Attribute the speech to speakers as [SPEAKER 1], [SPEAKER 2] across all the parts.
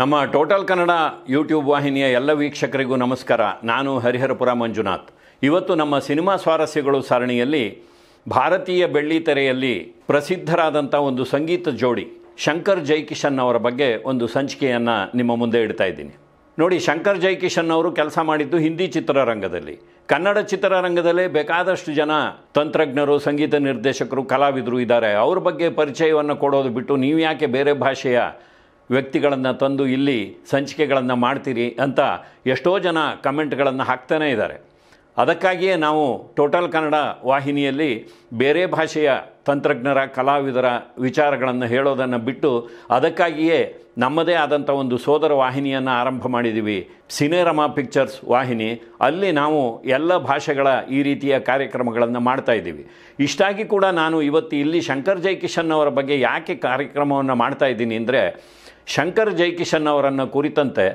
[SPEAKER 1] ನಮ್ಮ total Kannada YouTube ವಾಹಿನಿಯ ಎಲ್ಲ ವೀಕ್ಷಕರಿಗೂ ನಮಸ್ಕಾರ ನಾನು ಹರಿಹರಪುರ ಮಂಜುನಾಥ್ ಇವತ್ತು ನಮ್ಮ ಸಿನಿಮಾ ಸ್ವಾರಸ್ಯಗಳು ಸರಣಿಯಲ್ಲಿ ಭಾರತೀಯ ಬೆಳ್ಳಿತೆರೆಯಲ್ಲಿ ಪ್ರಸಿದ್ಧರಾದಂಥ ಒಂದು ಸಂಗೀತ ಜೋಡಿ ಶಂಕರ್ ಜೈಕಿಶನ್ ಅವರ ಬಗ್ಗೆ ಒಂದು ಸಂಚಿಕೆಯನ್ನು ನಿಮ್ಮ ಮುಂದೆ ಇಡ್ತಾ ಇದ್ದೀನಿ ನೋಡಿ ಶಂಕರ್ ಜೈಕಿಶನ್ ಅವರು ಕೆಲಸ ಮಾಡಿದ್ದು ಹಿಂದಿ ಚಿತ್ರರಂಗದಲ್ಲಿ ಕನ್ನಡ ಚಿತ್ರರಂಗದಲ್ಲೇ ಬೇಕಾದಷ್ಟು ಜನ ತಂತ್ರಜ್ಞರು ಸಂಗೀತ ನಿರ್ದೇಶಕರು ಕಲಾವಿದರು ಇದ್ದಾರೆ ಅವ್ರ ಬಗ್ಗೆ ಪರಿಚಯವನ್ನು ಕೊಡೋದು ಬಿಟ್ಟು ನೀವು ಯಾಕೆ ಬೇರೆ ಭಾಷೆಯ ವ್ಯಕ್ತಿಗಳನ್ನು ತಂದು ಇಲ್ಲಿ ಸಂಚಿಕೆಗಳನ್ನು ಮಾಡ್ತೀರಿ ಅಂತ ಎಷ್ಟೋ ಜನ ಕಮೆಂಟ್ಗಳನ್ನು ಹಾಕ್ತಾನೇ ಇದ್ದಾರೆ ಅದಕ್ಕಾಗಿಯೇ ನಾವು ಟೋಟಲ್ ಕನ್ನಡ ವಾಹಿನಿಯಲ್ಲಿ ಬೇರೆ ಭಾಷೆಯ ತಂತ್ರಜ್ಞರ ಕಲಾವಿದರ ವಿಚಾರಗಳನ್ನು ಹೇಳೋದನ್ನು ಬಿಟ್ಟು ಅದಕ್ಕಾಗಿಯೇ ನಮ್ಮದೇ ಆದಂಥ ಒಂದು ಸೋದರ ವಾಹಿನಿಯನ್ನು ಆರಂಭ ಮಾಡಿದ್ದೀವಿ ಸಿನೇರಮಾ ಪಿಕ್ಚರ್ಸ್ ವಾಹಿನಿ ಅಲ್ಲಿ ನಾವು ಎಲ್ಲ ಭಾಷೆಗಳ ಈ ರೀತಿಯ ಕಾರ್ಯಕ್ರಮಗಳನ್ನು ಮಾಡ್ತಾ ಇದ್ದೀವಿ ಇಷ್ಟಾಗಿ ಕೂಡ ನಾನು ಇವತ್ತು ಇಲ್ಲಿ ಶಂಕರ್ ಜೈ ಕಿಶನ್ ಅವರ ಬಗ್ಗೆ ಯಾಕೆ ಕಾರ್ಯಕ್ರಮವನ್ನು ಮಾಡ್ತಾ ಇದ್ದೀನಿ ಅಂದರೆ ಶಂಕರ್ ಜೈಕಿಶನ್ ಅವರನ್ನು ಕುರಿತಂತೆ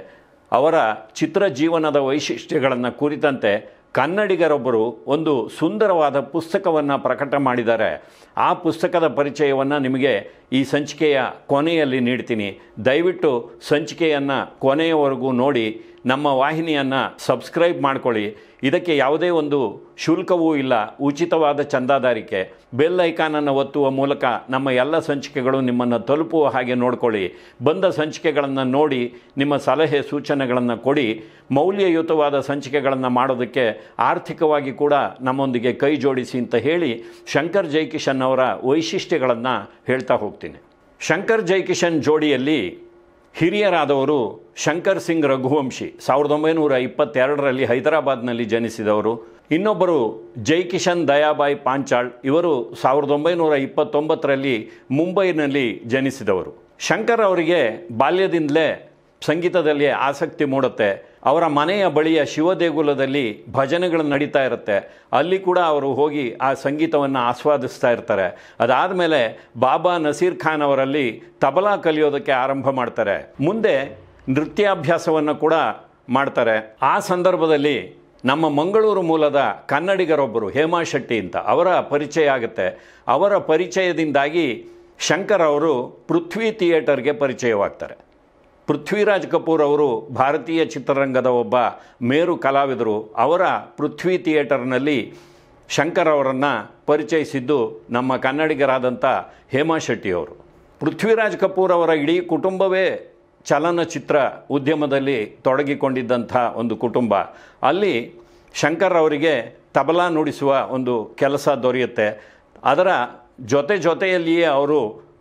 [SPEAKER 1] ಅವರ ಚಿತ್ರ ಜೀವನದ ವೈಶಿಷ್ಟ್ಯಗಳನ್ನು ಕುರಿತಂತೆ ಕನ್ನಡಿಗರೊಬ್ಬರು ಒಂದು ಸುಂದರವಾದ ಪುಸ್ತಕವನ್ನು ಪ್ರಕಟ ಮಾಡಿದ್ದಾರೆ ಆ ಪುಸ್ತಕದ ಪರಿಚಯವನ್ನು ನಿಮಗೆ ಈ ಸಂಚಿಕೆಯ ಕೊನೆಯಲ್ಲಿ ನೀಡ್ತೀನಿ ದಯವಿಟ್ಟು ಸಂಚಿಕೆಯನ್ನು ಕೊನೆಯವರೆಗೂ ನೋಡಿ ನಮ್ಮ ವಾಹಿನಿಯನ್ನು ಸಬ್ಸ್ಕ್ರೈಬ್ ಮಾಡ್ಕೊಳ್ಳಿ ಇದಕ್ಕೆ ಯಾವುದೇ ಒಂದು ಶುಲ್ಕವೂ ಇಲ್ಲ ಉಚಿತವಾದ ಚಂದಾದಾರಿಕೆ ಬೆಲ್ ಐಕಾನನ್ನು ಒತ್ತುವ ಮೂಲಕ ನಮ್ಮ ಎಲ್ಲ ಸಂಚಿಕೆಗಳು ನಿಮ್ಮನ್ನು ತಲುಪುವ ಹಾಗೆ ನೋಡಿಕೊಳ್ಳಿ ಬಂದ ಸಂಚಿಕೆಗಳನ್ನು ನೋಡಿ ನಿಮ್ಮ ಸಲಹೆ ಸೂಚನೆಗಳನ್ನು ಕೊಡಿ ಮೌಲ್ಯಯುತವಾದ ಸಂಚಿಕೆಗಳನ್ನು ಮಾಡೋದಕ್ಕೆ ಆರ್ಥಿಕವಾಗಿ ಕೂಡ ನಮ್ಮೊಂದಿಗೆ ಕೈ ಜೋಡಿಸಿ ಅಂತ ಹೇಳಿ ಶಂಕರ್ ಜೈಕಿಶನ್ ಅವರ ವೈಶಿಷ್ಟ್ಯಗಳನ್ನು ಹೇಳ್ತಾ ಹೋಗ್ತೀನಿ ಶಂಕರ್ ಜೈಕಿಶನ್ ಜೋಡಿಯಲ್ಲಿ ಹಿರಿಯರಾದವರು ಶಂಕರ್ ಸಿಂಗ್ ರಘುವಂಶಿ ಸಾವಿರದ ಒಂಬೈನೂರ ಇಪ್ಪತ್ತೆರಡರಲ್ಲಿ ಹೈದರಾಬಾದ್ನಲ್ಲಿ ಜನಿಸಿದವರು ಇನ್ನೊಬ್ಬರು ಕಿಶನ್ ದಯಾಬಾಯಿ ಪಾಂಚಾಳ್ ಇವರು ಸಾವಿರದ ಒಂಬೈನೂರ ಇಪ್ಪತ್ತೊಂಬತ್ತರಲ್ಲಿ ಮುಂಬೈನಲ್ಲಿ ಜನಿಸಿದವರು ಶಂಕರ್ ಅವರಿಗೆ ಬಾಲ್ಯದಿಂದಲೇ ಸಂಗೀತದಲ್ಲಿ ಆಸಕ್ತಿ ಮೂಡುತ್ತೆ ಅವರ ಮನೆಯ ಬಳಿಯ ಶಿವದೇಗುಲದಲ್ಲಿ ಭಜನೆಗಳು ನಡೀತಾ ಇರುತ್ತೆ ಅಲ್ಲಿ ಕೂಡ ಅವರು ಹೋಗಿ ಆ ಸಂಗೀತವನ್ನು ಆಸ್ವಾದಿಸ್ತಾ ಇರ್ತಾರೆ ಅದಾದಮೇಲೆ ಬಾಬಾ ನಸೀರ್ ಖಾನ್ ಅವರಲ್ಲಿ ತಬಲಾ ಕಲಿಯೋದಕ್ಕೆ ಆರಂಭ ಮಾಡ್ತಾರೆ ಮುಂದೆ ನೃತ್ಯಾಭ್ಯಾಸವನ್ನು ಕೂಡ ಮಾಡ್ತಾರೆ ಆ ಸಂದರ್ಭದಲ್ಲಿ ನಮ್ಮ ಮಂಗಳೂರು ಮೂಲದ ಕನ್ನಡಿಗರೊಬ್ಬರು ಹೇಮಾ ಶೆಟ್ಟಿ ಅಂತ ಅವರ ಪರಿಚಯ ಆಗುತ್ತೆ ಅವರ ಪರಿಚಯದಿಂದಾಗಿ ಶಂಕರ್ ಅವರು ಪೃಥ್ವಿ ಥಿಯೇಟರ್ಗೆ ಪರಿಚಯವಾಗ್ತಾರೆ ಪೃಥ್ವಿರಾಜ್ ಕಪೂರ್ ಅವರು ಭಾರತೀಯ ಚಿತ್ರರಂಗದ ಒಬ್ಬ ಮೇರು ಕಲಾವಿದರು ಅವರ ಪೃಥ್ವಿ ಥಿಯೇಟರ್ನಲ್ಲಿ ಶಂಕರ್ ಅವರನ್ನು ಪರಿಚಯಿಸಿದ್ದು ನಮ್ಮ ಕನ್ನಡಿಗರಾದಂಥ ಹೇಮಾ ಶೆಟ್ಟಿಯವರು ಪೃಥ್ವಿರಾಜ್ ಕಪೂರ್ ಅವರ ಇಡೀ ಕುಟುಂಬವೇ ಚಲನಚಿತ್ರ ಉದ್ಯಮದಲ್ಲಿ ತೊಡಗಿಕೊಂಡಿದ್ದಂಥ ಒಂದು ಕುಟುಂಬ ಅಲ್ಲಿ ಶಂಕರ್ ಅವರಿಗೆ ತಬಲಾ ನುಡಿಸುವ ಒಂದು ಕೆಲಸ ದೊರೆಯುತ್ತೆ ಅದರ ಜೊತೆ ಜೊತೆಯಲ್ಲಿಯೇ ಅವರು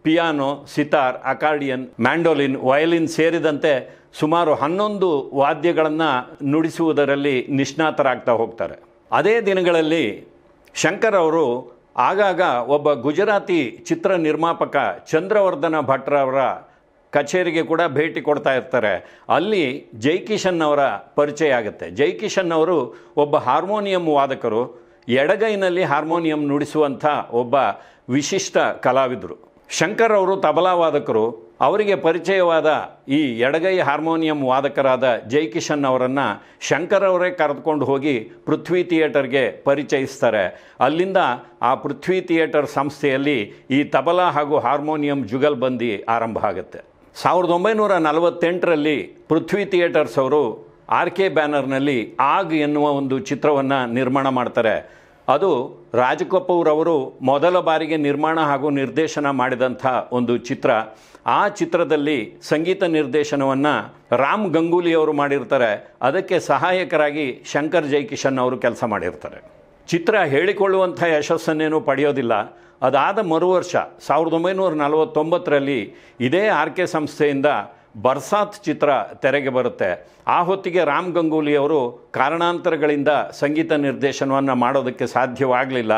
[SPEAKER 1] piano sitar accordion mandolin violin ಸೇರಿದಂತೆ ಸುಮಾರು ಹನ್ನೊಂದು ವಾದ್ಯಗಳನ್ನು ನುಡಿಸುವುದರಲ್ಲಿ ನಿಷ್ಣಾತರಾಗ್ತಾ ಹೋಗ್ತಾರೆ ಅದೇ ದಿನಗಳಲ್ಲಿ ಶಂಕರ್ ಅವರು ಆಗಾಗ ಒಬ್ಬ ಗುಜರಾತಿ ಚಿತ್ರ ನಿರ್ಮಾಪಕ ಚಂದ್ರವರ್ಧನ ಭಟ್ರವರ ಕಚೇರಿಗೆ ಕೂಡ ಭೇಟಿ ಕೊಡ್ತಾ ಇರ್ತಾರೆ ಅಲ್ಲಿ ಜೈಕಿಶನ್ ಅವರ ಪರಿಚಯ ಆಗುತ್ತೆ ಜೈಕಿಶನ್ ಅವರು ಒಬ್ಬ ಹಾರ್ಮೋನಿಯಂ ವಾದಕರು ಎಡಗೈನಲ್ಲಿ ಹಾರ್ಮೋನಿಯಂ ನುಡಿಸುವಂಥ ಒಬ್ಬ ವಿಶಿಷ್ಟ ಕಲಾವಿದರು ಶಂಕರ್ ಅವರು ತಬಲಾ ವಾದಕರು ಅವರಿಗೆ ಪರಿಚಯವಾದ ಈ ಎಡಗೈ ಹಾರ್ಮೋನಿಯಂ ವಾದಕರಾದ ಜೈಕಿಶನ್ ಅವರನ್ನು ಶಂಕರ್ ಅವರೇ ಕರೆದುಕೊಂಡು ಹೋಗಿ ಪೃಥ್ವಿ ಥಿಯೇಟರ್ಗೆ ಪರಿಚಯಿಸ್ತಾರೆ ಅಲ್ಲಿಂದ ಆ ಪೃಥ್ವಿ ಥಿಯೇಟರ್ ಸಂಸ್ಥೆಯಲ್ಲಿ ಈ ತಬಲಾ ಹಾಗೂ ಹಾರ್ಮೋನಿಯಂ ಬಂದಿ ಆರಂಭ ಆಗುತ್ತೆ ಸಾವಿರದ ಒಂಬೈನೂರ ನಲವತ್ತೆಂಟರಲ್ಲಿ ಪೃಥ್ವಿ ಥಿಯೇಟರ್ಸ್ ಅವರು ಆರ್ ಕೆ ಬ್ಯಾನರ್ನಲ್ಲಿ ಆಗ್ ಎನ್ನುವ ಒಂದು ಚಿತ್ರವನ್ನು ನಿರ್ಮಾಣ ಮಾಡ್ತಾರೆ ಅದು ರಾಜ್ ಅವರು ಮೊದಲ ಬಾರಿಗೆ ನಿರ್ಮಾಣ ಹಾಗೂ ನಿರ್ದೇಶನ ಮಾಡಿದಂಥ ಒಂದು ಚಿತ್ರ ಆ ಚಿತ್ರದಲ್ಲಿ ಸಂಗೀತ ನಿರ್ದೇಶನವನ್ನು ರಾಮ್ ಗಂಗೂಲಿ ಅವರು ಮಾಡಿರ್ತಾರೆ ಅದಕ್ಕೆ ಸಹಾಯಕರಾಗಿ ಶಂಕರ್ ಜೈಕಿಶನ್ ಅವರು ಕೆಲಸ ಮಾಡಿರ್ತಾರೆ ಚಿತ್ರ ಹೇಳಿಕೊಳ್ಳುವಂಥ ಯಶಸ್ಸನ್ನೇನೂ ಪಡೆಯೋದಿಲ್ಲ ಅದಾದ ಮರು ವರ್ಷ ಸಾವಿರದ ಒಂಬೈನೂರ ನಲವತ್ತೊಂಬತ್ತರಲ್ಲಿ ಇದೇ ಆರ್ ಕೆ ಸಂಸ್ಥೆಯಿಂದ ಬರ್ಸಾತ್ ಚಿತ್ರ ತೆರೆಗೆ ಬರುತ್ತೆ ಆ ಹೊತ್ತಿಗೆ ರಾಮ್ ಗಂಗೂಲಿಯವರು ಕಾರಣಾಂತರಗಳಿಂದ ಸಂಗೀತ ನಿರ್ದೇಶನವನ್ನು ಮಾಡೋದಕ್ಕೆ ಸಾಧ್ಯವಾಗಲಿಲ್ಲ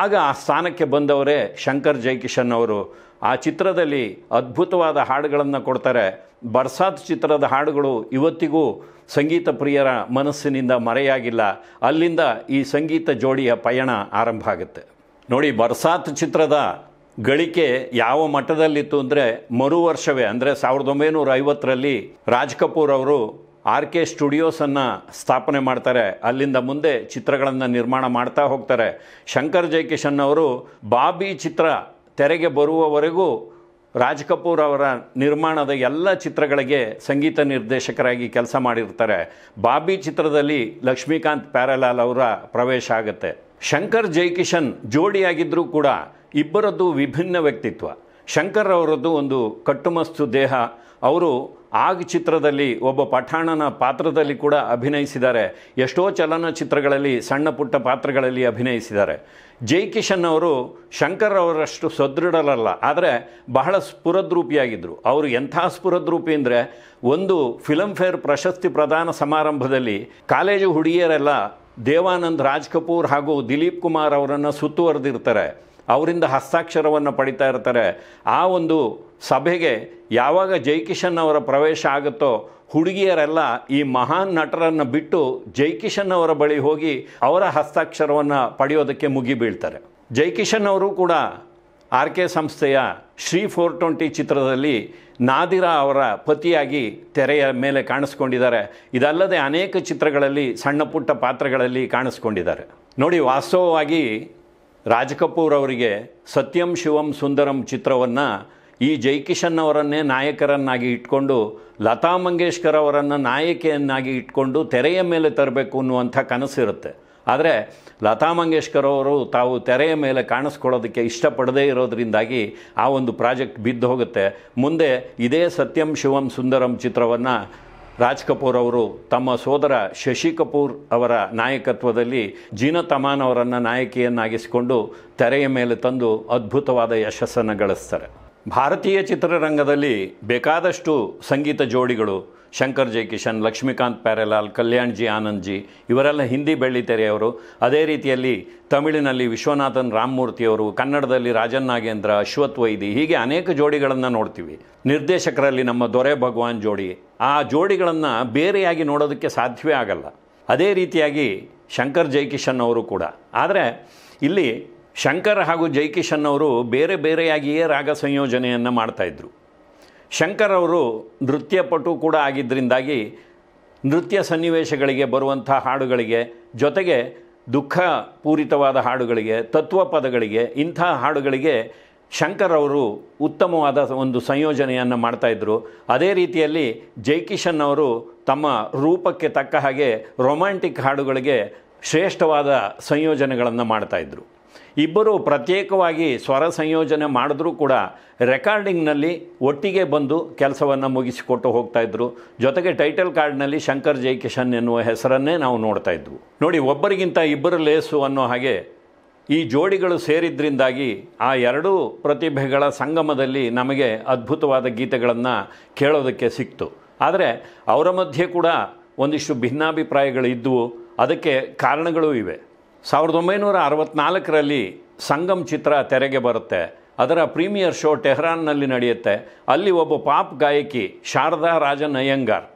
[SPEAKER 1] ಆಗ ಆ ಸ್ಥಾನಕ್ಕೆ ಬಂದವರೇ ಶಂಕರ್ ಜೈಕಿಶನ್ ಅವರು ಆ ಚಿತ್ರದಲ್ಲಿ ಅದ್ಭುತವಾದ ಹಾಡುಗಳನ್ನು ಕೊಡ್ತಾರೆ ಬರ್ಸಾತ್ ಚಿತ್ರದ ಹಾಡುಗಳು ಇವತ್ತಿಗೂ ಸಂಗೀತ ಪ್ರಿಯರ ಮನಸ್ಸಿನಿಂದ ಮರೆಯಾಗಿಲ್ಲ ಅಲ್ಲಿಂದ ಈ ಸಂಗೀತ ಜೋಡಿಯ ಪಯಣ ಆರಂಭ ಆಗುತ್ತೆ ನೋಡಿ ಬರ್ಸಾತ್ ಚಿತ್ರದ ಗಳಿಕೆ ಯಾವ ಮಟ್ಟದಲ್ಲಿತ್ತು ಅಂದರೆ ಮರು ವರ್ಷವೇ ಅಂದರೆ ಸಾವಿರದ ಒಂಬೈನೂರ ಐವತ್ತರಲ್ಲಿ ರಾಜ್ ಕಪೂರ್ ಅವರು ಆರ್ ಕೆ ಸ್ಟುಡಿಯೋಸನ್ನು ಸ್ಥಾಪನೆ ಮಾಡ್ತಾರೆ ಅಲ್ಲಿಂದ ಮುಂದೆ ಚಿತ್ರಗಳನ್ನು ನಿರ್ಮಾಣ ಮಾಡ್ತಾ ಹೋಗ್ತಾರೆ ಶಂಕರ್ ಜೈಕಿಶನ್ ಅವರು ಬಾಬಿ ಚಿತ್ರ ತೆರೆಗೆ ಬರುವವರೆಗೂ ರಾಜ್ ಕಪೂರ್ ಅವರ ನಿರ್ಮಾಣದ ಎಲ್ಲ ಚಿತ್ರಗಳಿಗೆ ಸಂಗೀತ ನಿರ್ದೇಶಕರಾಗಿ ಕೆಲಸ ಮಾಡಿರ್ತಾರೆ ಬಾಬಿ ಚಿತ್ರದಲ್ಲಿ ಲಕ್ಷ್ಮೀಕಾಂತ್ ಪ್ಯಾರಲಾಲ್ ಅವರ ಪ್ರವೇಶ ಆಗುತ್ತೆ ಶಂಕರ್ ಜೈಕಿಶನ್ ಜೋಡಿಯಾಗಿದ್ದರೂ ಕೂಡ ಇಬ್ಬರದ್ದು ವಿಭಿನ್ನ ವ್ಯಕ್ತಿತ್ವ ಶಂಕರ್ ಅವರದ್ದು ಒಂದು ಕಟ್ಟುಮಸ್ತು ದೇಹ ಅವರು ಆಗ ಚಿತ್ರದಲ್ಲಿ ಒಬ್ಬ ಪಠಾಣನ ಪಾತ್ರದಲ್ಲಿ ಕೂಡ ಅಭಿನಯಿಸಿದ್ದಾರೆ ಎಷ್ಟೋ ಚಲನಚಿತ್ರಗಳಲ್ಲಿ ಸಣ್ಣ ಪುಟ್ಟ ಪಾತ್ರಗಳಲ್ಲಿ ಅಭಿನಯಿಸಿದ್ದಾರೆ ಜೈ ಕಿಶನ್ ಅವರು ಶಂಕರ್ ಅವರಷ್ಟು ಸದೃಢರಲ್ಲ ಆದರೆ ಬಹಳ ಸ್ಫುರದ್ರೂಪಿಯಾಗಿದ್ದರು ಅವರು ಎಂಥ ಸ್ಫುರದ್ರೂಪಿ ಅಂದರೆ ಒಂದು ಫೇರ್ ಪ್ರಶಸ್ತಿ ಪ್ರದಾನ ಸಮಾರಂಭದಲ್ಲಿ ಕಾಲೇಜು ಹುಡುಗಿಯರೆಲ್ಲ ದೇವಾನಂದ್ ರಾಜ್ ಕಪೂರ್ ಹಾಗೂ ದಿಲೀಪ್ ಕುಮಾರ್ ಅವರನ್ನು ಸುತ್ತುವರೆದಿರ್ತಾರೆ ಅವರಿಂದ ಹಸ್ತಾಕ್ಷರವನ್ನು ಪಡಿತಾ ಇರ್ತಾರೆ ಆ ಒಂದು ಸಭೆಗೆ ಯಾವಾಗ ಜೈಕಿಶನ್ ಅವರ ಪ್ರವೇಶ ಆಗುತ್ತೋ ಹುಡುಗಿಯರೆಲ್ಲ ಈ ಮಹಾನ್ ನಟರನ್ನು ಬಿಟ್ಟು ಜೈಕಿಶನ್ ಅವರ ಬಳಿ ಹೋಗಿ ಅವರ ಹಸ್ತಾಕ್ಷರವನ್ನು ಪಡೆಯೋದಕ್ಕೆ ಮುಗಿಬೀಳ್ತಾರೆ ಜೈಕಿಶನ್ ಅವರು ಕೂಡ ಆರ್ ಕೆ ಸಂಸ್ಥೆಯ ಶ್ರೀ ಫೋರ್ ಟ್ವೆಂಟಿ ಚಿತ್ರದಲ್ಲಿ ನಾದಿರಾ ಅವರ ಪತಿಯಾಗಿ ತೆರೆಯ ಮೇಲೆ ಕಾಣಿಸ್ಕೊಂಡಿದ್ದಾರೆ ಇದಲ್ಲದೆ ಅನೇಕ ಚಿತ್ರಗಳಲ್ಲಿ ಸಣ್ಣ ಪುಟ್ಟ ಪಾತ್ರಗಳಲ್ಲಿ ಕಾಣಿಸ್ಕೊಂಡಿದ್ದಾರೆ ನೋಡಿ ವಾಸ್ತವವಾಗಿ ರಾಜಕಪೂರ್ ಕಪೂರ್ ಅವರಿಗೆ ಸತ್ಯಂ ಶಿವಂ ಸುಂದರಂ ಚಿತ್ರವನ್ನು ಈ ಜೈಕಿಶನ್ ಅವರನ್ನೇ ನಾಯಕರನ್ನಾಗಿ ಇಟ್ಕೊಂಡು ಲತಾ ಮಂಗೇಶ್ಕರ್ ಅವರನ್ನು ನಾಯಕಿಯನ್ನಾಗಿ ಇಟ್ಕೊಂಡು ತೆರೆಯ ಮೇಲೆ ತರಬೇಕು ಅನ್ನುವಂಥ ಕನಸಿರುತ್ತೆ ಆದರೆ ಲತಾ ಮಂಗೇಶ್ಕರ್ ಅವರು ತಾವು ತೆರೆಯ ಮೇಲೆ ಕಾಣಿಸ್ಕೊಳ್ಳೋದಕ್ಕೆ ಇಷ್ಟಪಡದೇ ಇರೋದರಿಂದಾಗಿ ಆ ಒಂದು ಪ್ರಾಜೆಕ್ಟ್ ಬಿದ್ದು ಹೋಗುತ್ತೆ ಮುಂದೆ ಇದೇ ಸತ್ಯಂ ಶಿವಂ ಸುಂದರಂ ಚಿತ್ರವನ್ನು ರಾಜ್ ಕಪೂರ್ ಅವರು ತಮ್ಮ ಸೋದರ ಶಶಿ ಕಪೂರ್ ಅವರ ನಾಯಕತ್ವದಲ್ಲಿ ಜೀನತಮಾನ್ ತಮಾನ್ ಅವರನ್ನು ನಾಯಕಿಯನ್ನಾಗಿಸಿಕೊಂಡು ತೆರೆಯ ಮೇಲೆ ತಂದು ಅದ್ಭುತವಾದ ಯಶಸ್ಸನ್ನು ಗಳಿಸ್ತಾರೆ ಭಾರತೀಯ ಚಿತ್ರರಂಗದಲ್ಲಿ ಬೇಕಾದಷ್ಟು ಸಂಗೀತ ಜೋಡಿಗಳು ಶಂಕರ್ ಜೈಕಿಶನ್ ಕಿಶನ್ ಲಕ್ಷ್ಮೀಕಾಂತ್ ಪ್ಯಾರೆಲಾಲ್ ಕಲ್ಯಾಣ್ ಜಿ ಆನಂದ್ ಜಿ ಇವರೆಲ್ಲ ಹಿಂದಿ ಬೆಳ್ಳಿತೆರೆಯವರು ಅದೇ ರೀತಿಯಲ್ಲಿ ತಮಿಳಿನಲ್ಲಿ ವಿಶ್ವನಾಥನ್ ರಾಮಮೂರ್ತಿಯವರು ಕನ್ನಡದಲ್ಲಿ ರಾಜನ್ ನಾಗೇಂದ್ರ ಅಶ್ವಥ್ ವೈದಿ ಹೀಗೆ ಅನೇಕ ಜೋಡಿಗಳನ್ನು ನೋಡ್ತೀವಿ ನಿರ್ದೇಶಕರಲ್ಲಿ ನಮ್ಮ ದೊರೆ ಭಗವಾನ್ ಜೋಡಿ ಆ ಜೋಡಿಗಳನ್ನು ಬೇರೆಯಾಗಿ ನೋಡೋದಕ್ಕೆ ಸಾಧ್ಯವೇ ಆಗಲ್ಲ ಅದೇ ರೀತಿಯಾಗಿ ಶಂಕರ್ ಜೈಕಿಶನ್ ಅವರು ಕೂಡ ಆದರೆ ಇಲ್ಲಿ ಶಂಕರ್ ಹಾಗೂ ಜೈಕಿಶನ್ ಅವರು ಬೇರೆ ಬೇರೆಯಾಗಿಯೇ ರಾಗ ಸಂಯೋಜನೆಯನ್ನು ಮಾಡ್ತಾಯಿದ್ರು ಶಂಕರ್ ಅವರು ನೃತ್ಯಪಟು ಕೂಡ ಆಗಿದ್ದರಿಂದಾಗಿ ನೃತ್ಯ ಸನ್ನಿವೇಶಗಳಿಗೆ ಬರುವಂಥ ಹಾಡುಗಳಿಗೆ ಜೊತೆಗೆ ದುಃಖ ಪೂರಿತವಾದ ಹಾಡುಗಳಿಗೆ ತತ್ವ ಪದಗಳಿಗೆ ಇಂಥ ಹಾಡುಗಳಿಗೆ ಶಂಕರ್ ಅವರು ಉತ್ತಮವಾದ ಒಂದು ಸಂಯೋಜನೆಯನ್ನು ಮಾಡ್ತಾಯಿದ್ರು ಅದೇ ರೀತಿಯಲ್ಲಿ ಜೈಕಿಶನ್ ಅವರು ತಮ್ಮ ರೂಪಕ್ಕೆ ತಕ್ಕ ಹಾಗೆ ರೊಮ್ಯಾಂಟಿಕ್ ಹಾಡುಗಳಿಗೆ ಶ್ರೇಷ್ಠವಾದ ಸಂಯೋಜನೆಗಳನ್ನು ಮಾಡ್ತಾಯಿದ್ರು ಇಬ್ಬರು ಪ್ರತ್ಯೇಕವಾಗಿ ಸ್ವರ ಸಂಯೋಜನೆ ಮಾಡಿದ್ರೂ ಕೂಡ ರೆಕಾರ್ಡಿಂಗ್ನಲ್ಲಿ ಒಟ್ಟಿಗೆ ಬಂದು ಕೆಲಸವನ್ನು ಮುಗಿಸಿಕೊಟ್ಟು ಹೋಗ್ತಾಯಿದ್ರು ಜೊತೆಗೆ ಟೈಟಲ್ ಕಾರ್ಡ್ನಲ್ಲಿ ಶಂಕರ್ ಜೈಕಿಶನ್ ಎನ್ನುವ ಹೆಸರನ್ನೇ ನಾವು ನೋಡ್ತಾ ಇದ್ವು ನೋಡಿ ಒಬ್ಬರಿಗಿಂತ ಇಬ್ಬರು ಲೇಸು ಅನ್ನೋ ಹಾಗೆ ಈ ಜೋಡಿಗಳು ಸೇರಿದ್ರಿಂದಾಗಿ ಆ ಎರಡೂ ಪ್ರತಿಭೆಗಳ ಸಂಗಮದಲ್ಲಿ ನಮಗೆ ಅದ್ಭುತವಾದ ಗೀತೆಗಳನ್ನು ಕೇಳೋದಕ್ಕೆ ಸಿಕ್ತು ಆದರೆ ಅವರ ಮಧ್ಯೆ ಕೂಡ ಒಂದಿಷ್ಟು ಭಿನ್ನಾಭಿಪ್ರಾಯಗಳಿದ್ದವು ಅದಕ್ಕೆ ಕಾರಣಗಳೂ ಇವೆ ಸಾವಿರದ ಒಂಬೈನೂರ ಅರವತ್ನಾಲ್ಕರಲ್ಲಿ ಸಂಗಮ್ ಚಿತ್ರ ತೆರೆಗೆ ಬರುತ್ತೆ ಅದರ ಪ್ರೀಮಿಯರ್ ಶೋ ಟೆಹ್ರಾನ್ನಲ್ಲಿ ನಡೆಯುತ್ತೆ ಅಲ್ಲಿ ಒಬ್ಬ ಪಾಪ್ ಗಾಯಕಿ ಶಾರದಾ ರಾಜನ್ ಅಯ್ಯಂಗಾರ್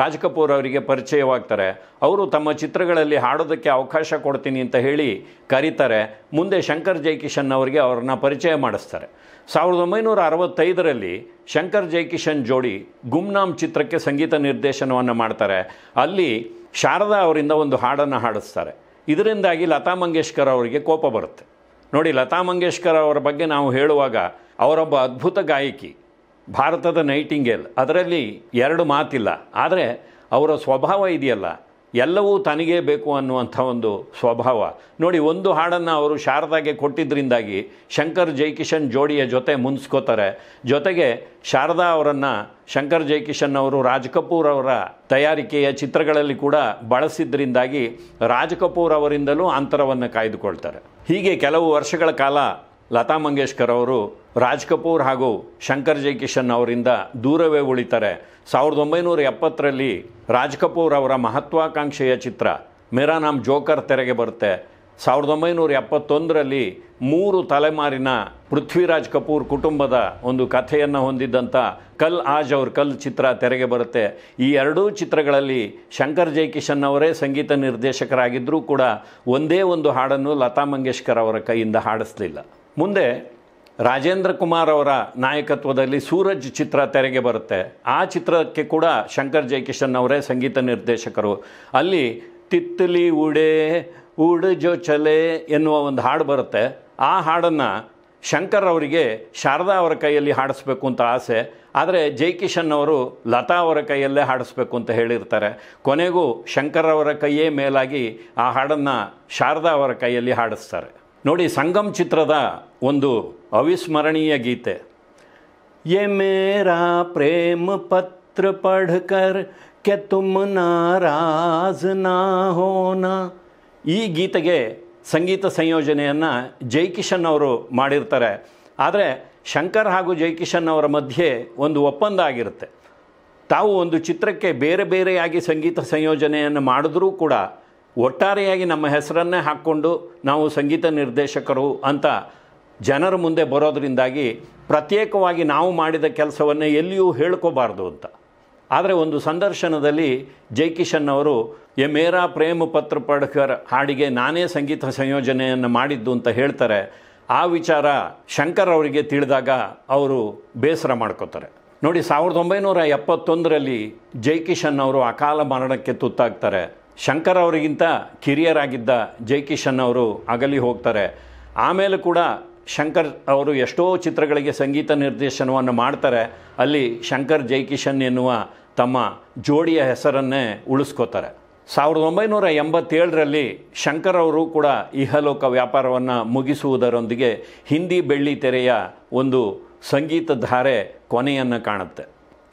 [SPEAKER 1] ರಾಜ್ ಕಪೂರ್ ಅವರಿಗೆ ಪರಿಚಯವಾಗ್ತಾರೆ ಅವರು ತಮ್ಮ ಚಿತ್ರಗಳಲ್ಲಿ ಹಾಡೋದಕ್ಕೆ ಅವಕಾಶ ಕೊಡ್ತೀನಿ ಅಂತ ಹೇಳಿ ಕರೀತಾರೆ ಮುಂದೆ ಶಂಕರ್ ಜೈಕಿಶನ್ ಅವರಿಗೆ ಅವ್ರನ್ನ ಪರಿಚಯ ಮಾಡಿಸ್ತಾರೆ ಸಾವಿರದ ಒಂಬೈನೂರ ಅರವತ್ತೈದರಲ್ಲಿ ಶಂಕರ್ ಜೈಕಿಶನ್ ಜೋಡಿ ಗುಮ್ನಾಮ್ ಚಿತ್ರಕ್ಕೆ ಸಂಗೀತ ನಿರ್ದೇಶನವನ್ನು ಮಾಡ್ತಾರೆ ಅಲ್ಲಿ ಶಾರದಾ ಅವರಿಂದ ಒಂದು ಹಾಡನ್ನು ಹಾಡಿಸ್ತಾರೆ ಇದರಿಂದಾಗಿ ಲತಾ ಮಂಗೇಶ್ಕರ್ ಅವರಿಗೆ ಕೋಪ ಬರುತ್ತೆ ನೋಡಿ ಲತಾ ಮಂಗೇಶ್ಕರ್ ಅವರ ಬಗ್ಗೆ ನಾವು ಹೇಳುವಾಗ ಅವರೊಬ್ಬ ಅದ್ಭುತ ಗಾಯಕಿ ಭಾರತದ ನೈಟಿಂಗೇಲ್ ಅದರಲ್ಲಿ ಎರಡು ಮಾತಿಲ್ಲ ಆದರೆ ಅವರ ಸ್ವಭಾವ ಇದೆಯಲ್ಲ ಎಲ್ಲವೂ ತನಗೇ ಬೇಕು ಅನ್ನುವಂಥ ಒಂದು ಸ್ವಭಾವ ನೋಡಿ ಒಂದು ಹಾಡನ್ನು ಅವರು ಶಾರದಾಗೆ ಕೊಟ್ಟಿದ್ದರಿಂದಾಗಿ ಶಂಕರ್ ಜೈಕಿಶನ್ ಜೋಡಿಯ ಜೊತೆ ಮುನ್ಸ್ಕೋತಾರೆ ಜೊತೆಗೆ ಶಾರದಾ ಅವರನ್ನು ಶಂಕರ್ ಜೈಕಿಶನ್ ಅವರು ರಾಜ್ ಕಪೂರ್ ಅವರ ತಯಾರಿಕೆಯ ಚಿತ್ರಗಳಲ್ಲಿ ಕೂಡ ಬಳಸಿದ್ದರಿಂದಾಗಿ ರಾಜ್ ಕಪೂರ್ ಅವರಿಂದಲೂ ಅಂತರವನ್ನು ಕಾಯ್ದುಕೊಳ್ತಾರೆ ಹೀಗೆ ಕೆಲವು ವರ್ಷಗಳ ಕಾಲ ಲತಾ ಮಂಗೇಶ್ಕರ್ ಅವರು ರಾಜ್ ಕಪೂರ್ ಹಾಗೂ ಶಂಕರ್ ಜೈಕಿಶನ್ ಅವರಿಂದ ದೂರವೇ ಉಳಿತಾರೆ ಸಾವಿರದ ಒಂಬೈನೂರ ಎಪ್ಪತ್ತರಲ್ಲಿ ರಾಜ್ ಕಪೂರ್ ಅವರ ಮಹತ್ವಾಕಾಂಕ್ಷೆಯ ಚಿತ್ರ ಮೇರಾ ನಾಮ್ ಜೋಕರ್ ತೆರೆಗೆ ಬರುತ್ತೆ ಸಾವಿರದ ಒಂಬೈನೂರ ಎಪ್ಪತ್ತೊಂದರಲ್ಲಿ ಮೂರು ತಲೆಮಾರಿನ ಪೃಥ್ವಿರಾಜ್ ಕಪೂರ್ ಕುಟುಂಬದ ಒಂದು ಕಥೆಯನ್ನು ಹೊಂದಿದ್ದಂಥ ಕಲ್ ಆಜ್ ಅವ್ರ ಕಲ್ ಚಿತ್ರ ತೆರೆಗೆ ಬರುತ್ತೆ ಈ ಎರಡೂ ಚಿತ್ರಗಳಲ್ಲಿ ಶಂಕರ್ ಜೈಕಿಶನ್ ಅವರೇ ಸಂಗೀತ ನಿರ್ದೇಶಕರಾಗಿದ್ದರೂ ಕೂಡ ಒಂದೇ ಒಂದು ಹಾಡನ್ನು ಲತಾ ಮಂಗೇಶ್ಕರ್ ಅವರ ಕೈಯಿಂದ ಹಾಡಿಸ್ಲಿಲ್ಲ ಮುಂದೆ ರಾಜೇಂದ್ರ ಕುಮಾರ್ ಅವರ ನಾಯಕತ್ವದಲ್ಲಿ ಸೂರಜ್ ಚಿತ್ರ ತೆರೆಗೆ ಬರುತ್ತೆ ಆ ಚಿತ್ರಕ್ಕೆ ಕೂಡ ಶಂಕರ್ ಜೈಕಿಶನ್ ಅವರೇ ಸಂಗೀತ ನಿರ್ದೇಶಕರು ಅಲ್ಲಿ ತಿತ್ತಲಿ ಉಡೆ ಉಡು ಜೋ ಚಲೆ ಎನ್ನುವ ಒಂದು ಹಾಡು ಬರುತ್ತೆ ಆ ಹಾಡನ್ನು ಶಂಕರ್ ಅವರಿಗೆ ಶಾರದಾ ಅವರ ಕೈಯಲ್ಲಿ ಹಾಡಿಸ್ಬೇಕು ಅಂತ ಆಸೆ ಆದರೆ ಜೈಕಿಶನ್ ಅವರು ಲತಾ ಅವರ ಕೈಯಲ್ಲೇ ಹಾಡಿಸ್ಬೇಕು ಅಂತ ಹೇಳಿರ್ತಾರೆ ಕೊನೆಗೂ ಶಂಕರ್ ಅವರ ಕೈಯೇ ಮೇಲಾಗಿ ಆ ಹಾಡನ್ನು ಶಾರದಾ ಅವರ ಕೈಯಲ್ಲಿ ಹಾಡಿಸ್ತಾರೆ ನೋಡಿ ಸಂಗಮ್ ಚಿತ್ರದ ಒಂದು ಅವಿಸ್ಮರಣೀಯ ಗೀತೆ ಎ ಮೇರಾ ಪ್ರೇಮ ಪತ್ರ ಪಡ್ಕರ್ ಕೆ ತುಮ್ ನಾರಾಜ್ ನಾ ಹೋನಾ ಈ ಗೀತೆಗೆ ಸಂಗೀತ ಸಂಯೋಜನೆಯನ್ನು ಜೈಕಿಶನ್ ಅವರು ಮಾಡಿರ್ತಾರೆ ಆದರೆ ಶಂಕರ್ ಹಾಗೂ ಜೈಕಿಶನ್ ಅವರ ಮಧ್ಯೆ ಒಂದು ಒಪ್ಪಂದ ಆಗಿರುತ್ತೆ ತಾವು ಒಂದು ಚಿತ್ರಕ್ಕೆ ಬೇರೆ ಬೇರೆಯಾಗಿ ಸಂಗೀತ ಸಂಯೋಜನೆಯನ್ನು ಮಾಡಿದ್ರೂ ಕೂಡ ಒಟ್ಟಾರೆಯಾಗಿ ನಮ್ಮ ಹೆಸರನ್ನೇ ಹಾಕ್ಕೊಂಡು ನಾವು ಸಂಗೀತ ನಿರ್ದೇಶಕರು ಅಂತ ಜನರ ಮುಂದೆ ಬರೋದರಿಂದಾಗಿ ಪ್ರತ್ಯೇಕವಾಗಿ ನಾವು ಮಾಡಿದ ಕೆಲಸವನ್ನು ಎಲ್ಲಿಯೂ ಹೇಳ್ಕೋಬಾರ್ದು ಅಂತ ಆದರೆ ಒಂದು ಸಂದರ್ಶನದಲ್ಲಿ ಜೈಕಿಶನ್ ಅವರು ಎ ಮೇರಾ ಪ್ರೇಮ ಪತ್ರ ಪಡ್ಕರ್ ಹಾಡಿಗೆ ನಾನೇ ಸಂಗೀತ ಸಂಯೋಜನೆಯನ್ನು ಮಾಡಿದ್ದು ಅಂತ ಹೇಳ್ತಾರೆ ಆ ವಿಚಾರ ಶಂಕರ್ ಅವರಿಗೆ ತಿಳಿದಾಗ ಅವರು ಬೇಸರ ಮಾಡ್ಕೋತಾರೆ ನೋಡಿ ಸಾವಿರದ ಒಂಬೈನೂರ ಎಪ್ಪತ್ತೊಂದರಲ್ಲಿ ಜೈಕಿಶನ್ ಅವರು ಅಕಾಲ ಮರಣಕ್ಕೆ ತುತ್ತಾಗ್ತಾರೆ ಶಂಕರ್ ಅವರಿಗಿಂತ ಕಿರಿಯರಾಗಿದ್ದ ಜೈಕಿಶನ್ ಅವರು ಅಗಲಿ ಹೋಗ್ತಾರೆ ಆಮೇಲೆ ಕೂಡ ಶಂಕರ್ ಅವರು ಎಷ್ಟೋ ಚಿತ್ರಗಳಿಗೆ ಸಂಗೀತ ನಿರ್ದೇಶನವನ್ನು ಮಾಡ್ತಾರೆ ಅಲ್ಲಿ ಶಂಕರ್ ಜೈಕಿಶನ್ ಎನ್ನುವ ತಮ್ಮ ಜೋಡಿಯ ಹೆಸರನ್ನೇ ಉಳಿಸ್ಕೋತಾರೆ ಸಾವಿರದ ಒಂಬೈನೂರ ಎಂಬತ್ತೇಳರಲ್ಲಿ ಶಂಕರ್ ಅವರು ಕೂಡ ಇಹಲೋಕ ವ್ಯಾಪಾರವನ್ನು ಮುಗಿಸುವುದರೊಂದಿಗೆ ಹಿಂದಿ ಬೆಳ್ಳಿ ತೆರೆಯ ಒಂದು ಸಂಗೀತ ಧಾರೆ ಕೊನೆಯನ್ನು ಕಾಣುತ್ತೆ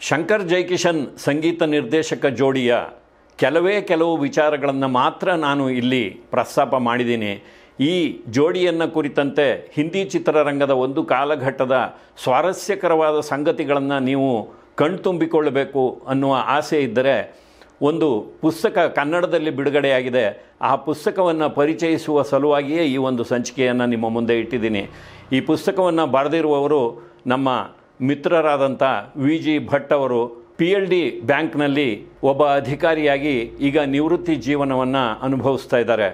[SPEAKER 1] ಶಂಕರ್ ಜೈಕಿಶನ್ ಸಂಗೀತ ನಿರ್ದೇಶಕ ಜೋಡಿಯ ಕೆಲವೇ ಕೆಲವು ವಿಚಾರಗಳನ್ನು ಮಾತ್ರ ನಾನು ಇಲ್ಲಿ ಪ್ರಸ್ತಾಪ ಮಾಡಿದ್ದೀನಿ ಈ ಜೋಡಿಯನ್ನು ಕುರಿತಂತೆ ಹಿಂದಿ ಚಿತ್ರರಂಗದ ಒಂದು ಕಾಲಘಟ್ಟದ ಸ್ವಾರಸ್ಯಕರವಾದ ಸಂಗತಿಗಳನ್ನು ನೀವು ಕಣ್ತುಂಬಿಕೊಳ್ಳಬೇಕು ಅನ್ನುವ ಆಸೆ ಇದ್ದರೆ ಒಂದು ಪುಸ್ತಕ ಕನ್ನಡದಲ್ಲಿ ಬಿಡುಗಡೆಯಾಗಿದೆ ಆ ಪುಸ್ತಕವನ್ನು ಪರಿಚಯಿಸುವ ಸಲುವಾಗಿಯೇ ಈ ಒಂದು ಸಂಚಿಕೆಯನ್ನು ನಿಮ್ಮ ಮುಂದೆ ಇಟ್ಟಿದ್ದೀನಿ ಈ ಪುಸ್ತಕವನ್ನು ಬರೆದಿರುವವರು ನಮ್ಮ ಮಿತ್ರರಾದಂಥ ವಿ ಜಿ ಭಟ್ ಅವರು ಪಿ ಎಲ್ ಡಿ ಬ್ಯಾಂಕ್ನಲ್ಲಿ ಒಬ್ಬ ಅಧಿಕಾರಿಯಾಗಿ ಈಗ ನಿವೃತ್ತಿ ಜೀವನವನ್ನು ಅನುಭವಿಸ್ತಾ ಇದ್ದಾರೆ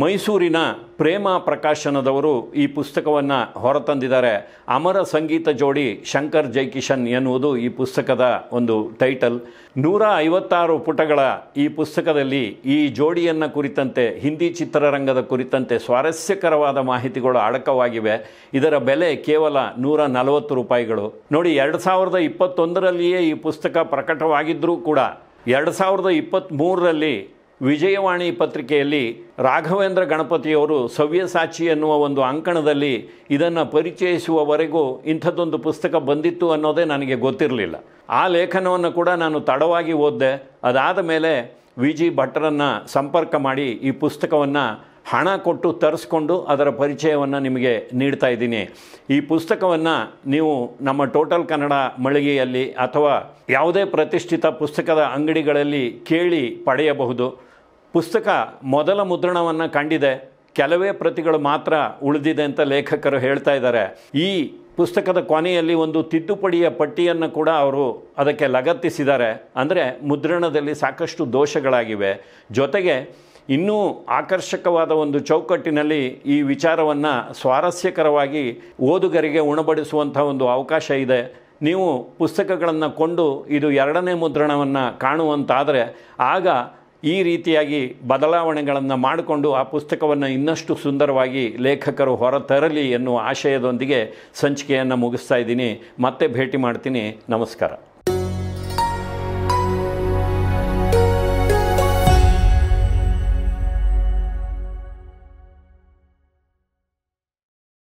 [SPEAKER 1] ಮೈಸೂರಿನ ಪ್ರೇಮ ಪ್ರಕಾಶನದವರು ಈ ಪುಸ್ತಕವನ್ನು ಹೊರತಂದಿದ್ದಾರೆ ಅಮರ ಸಂಗೀತ ಜೋಡಿ ಶಂಕರ್ ಜೈಕಿಶನ್ ಎನ್ನುವುದು ಈ ಪುಸ್ತಕದ ಒಂದು ಟೈಟಲ್ ನೂರ ಐವತ್ತಾರು ಪುಟಗಳ ಈ ಪುಸ್ತಕದಲ್ಲಿ ಈ ಜೋಡಿಯನ್ನು ಕುರಿತಂತೆ ಹಿಂದಿ ಚಿತ್ರರಂಗದ ಕುರಿತಂತೆ ಸ್ವಾರಸ್ಯಕರವಾದ ಮಾಹಿತಿಗಳು ಅಡಕವಾಗಿವೆ ಇದರ ಬೆಲೆ ಕೇವಲ ನೂರ ನಲವತ್ತು ರೂಪಾಯಿಗಳು ನೋಡಿ ಎರಡು ಸಾವಿರದ ಇಪ್ಪತ್ತೊಂದರಲ್ಲಿಯೇ ಈ ಪುಸ್ತಕ ಪ್ರಕಟವಾಗಿದ್ದರೂ ಕೂಡ ಎರಡು ಸಾವಿರದ ಇಪ್ಪತ್ತ್ಮೂರರಲ್ಲಿ ವಿಜಯವಾಣಿ ಪತ್ರಿಕೆಯಲ್ಲಿ ರಾಘವೇಂದ್ರ ಗಣಪತಿಯವರು ಸವ್ಯಸಾಚಿ ಎನ್ನುವ ಒಂದು ಅಂಕಣದಲ್ಲಿ ಇದನ್ನು ಪರಿಚಯಿಸುವವರೆಗೂ ಇಂಥದ್ದೊಂದು ಪುಸ್ತಕ ಬಂದಿತ್ತು ಅನ್ನೋದೇ ನನಗೆ ಗೊತ್ತಿರಲಿಲ್ಲ ಆ ಲೇಖನವನ್ನು ಕೂಡ ನಾನು ತಡವಾಗಿ ಓದಿದೆ ಅದಾದ ಮೇಲೆ ವಿ ಜಿ ಭಟ್ರನ್ನು ಸಂಪರ್ಕ ಮಾಡಿ ಈ ಪುಸ್ತಕವನ್ನು ಹಣ ಕೊಟ್ಟು ತರಿಸ್ಕೊಂಡು ಅದರ ಪರಿಚಯವನ್ನು ನಿಮಗೆ ನೀಡ್ತಾ ಇದ್ದೀನಿ ಈ ಪುಸ್ತಕವನ್ನು ನೀವು ನಮ್ಮ ಟೋಟಲ್ ಕನ್ನಡ ಮಳಿಗೆಯಲ್ಲಿ ಅಥವಾ ಯಾವುದೇ ಪ್ರತಿಷ್ಠಿತ ಪುಸ್ತಕದ ಅಂಗಡಿಗಳಲ್ಲಿ ಕೇಳಿ ಪಡೆಯಬಹುದು ಪುಸ್ತಕ ಮೊದಲ ಮುದ್ರಣವನ್ನು ಕಂಡಿದೆ ಕೆಲವೇ ಪ್ರತಿಗಳು ಮಾತ್ರ ಉಳಿದಿದೆ ಅಂತ ಲೇಖಕರು ಹೇಳ್ತಾ ಇದ್ದಾರೆ ಈ ಪುಸ್ತಕದ ಕೊನೆಯಲ್ಲಿ ಒಂದು ತಿದ್ದುಪಡಿಯ ಪಟ್ಟಿಯನ್ನು ಕೂಡ ಅವರು ಅದಕ್ಕೆ ಲಗತ್ತಿಸಿದ್ದಾರೆ ಅಂದರೆ ಮುದ್ರಣದಲ್ಲಿ ಸಾಕಷ್ಟು ದೋಷಗಳಾಗಿವೆ ಜೊತೆಗೆ ಇನ್ನೂ ಆಕರ್ಷಕವಾದ ಒಂದು ಚೌಕಟ್ಟಿನಲ್ಲಿ ಈ ವಿಚಾರವನ್ನು ಸ್ವಾರಸ್ಯಕರವಾಗಿ ಓದುಗರಿಗೆ ಉಣಬಡಿಸುವಂಥ ಒಂದು ಅವಕಾಶ ಇದೆ ನೀವು ಪುಸ್ತಕಗಳನ್ನು ಕೊಂಡು ಇದು ಎರಡನೇ ಮುದ್ರಣವನ್ನು ಕಾಣುವಂತಾದರೆ ಆಗ ಈ ರೀತಿಯಾಗಿ ಬದಲಾವಣೆಗಳನ್ನು ಮಾಡಿಕೊಂಡು ಆ ಪುಸ್ತಕವನ್ನು ಇನ್ನಷ್ಟು ಸುಂದರವಾಗಿ ಲೇಖಕರು ಹೊರತರಲಿ ಎನ್ನುವ ಆಶಯದೊಂದಿಗೆ ಸಂಚಿಕೆಯನ್ನು ಮುಗಿಸ್ತಾ ಇದ್ದೀನಿ ಮತ್ತೆ ಭೇಟಿ ಮಾಡ್ತೀನಿ ನಮಸ್ಕಾರ